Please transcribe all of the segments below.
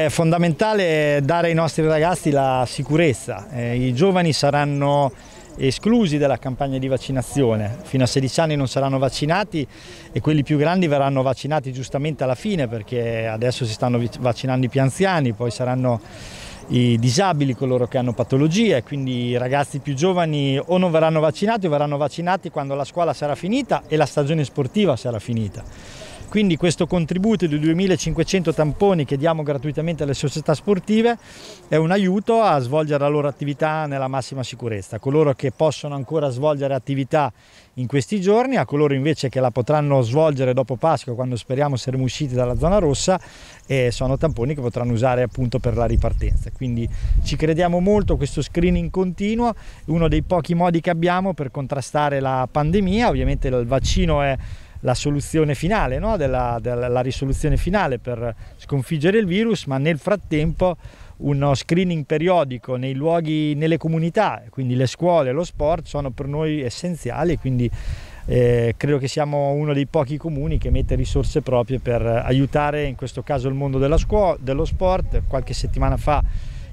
È fondamentale dare ai nostri ragazzi la sicurezza, eh, i giovani saranno esclusi dalla campagna di vaccinazione, fino a 16 anni non saranno vaccinati e quelli più grandi verranno vaccinati giustamente alla fine perché adesso si stanno vaccinando i più anziani, poi saranno i disabili, coloro che hanno patologie, quindi i ragazzi più giovani o non verranno vaccinati o verranno vaccinati quando la scuola sarà finita e la stagione sportiva sarà finita. Quindi questo contributo di 2500 tamponi che diamo gratuitamente alle società sportive è un aiuto a svolgere la loro attività nella massima sicurezza. Coloro che possono ancora svolgere attività in questi giorni, a coloro invece che la potranno svolgere dopo Pasqua quando speriamo saremo usciti dalla zona rossa, eh, sono tamponi che potranno usare appunto per la ripartenza. Quindi ci crediamo molto, questo screening continuo, uno dei pochi modi che abbiamo per contrastare la pandemia, ovviamente il vaccino è la soluzione finale, no? della, della risoluzione finale per sconfiggere il virus, ma nel frattempo uno screening periodico nei luoghi, nelle comunità, quindi le scuole, lo sport sono per noi essenziali, e quindi eh, credo che siamo uno dei pochi comuni che mette risorse proprie per aiutare in questo caso il mondo scuola, dello sport. Qualche settimana fa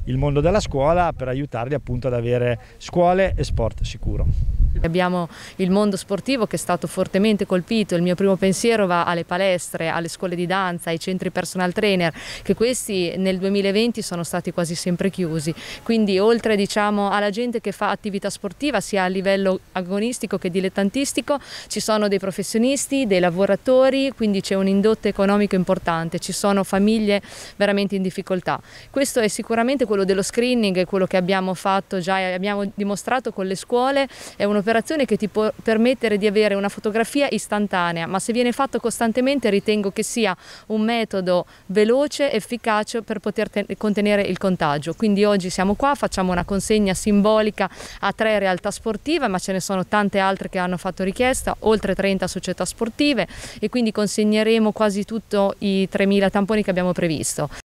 il mondo della scuola per aiutarli appunto ad avere scuole e sport sicuro. Abbiamo il mondo sportivo che è stato fortemente colpito, il mio primo pensiero va alle palestre, alle scuole di danza, ai centri personal trainer, che questi nel 2020 sono stati quasi sempre chiusi, quindi oltre diciamo, alla gente che fa attività sportiva sia a livello agonistico che dilettantistico ci sono dei professionisti, dei lavoratori, quindi c'è un indotto economico importante, ci sono famiglie veramente in difficoltà. Questo è sicuramente quello quello dello screening, quello che abbiamo fatto già e abbiamo dimostrato con le scuole, è un'operazione che ti può permettere di avere una fotografia istantanea, ma se viene fatto costantemente ritengo che sia un metodo veloce, efficace per poter contenere il contagio. Quindi oggi siamo qua, facciamo una consegna simbolica a tre realtà sportive, ma ce ne sono tante altre che hanno fatto richiesta, oltre 30 società sportive e quindi consegneremo quasi tutti i 3.000 tamponi che abbiamo previsto.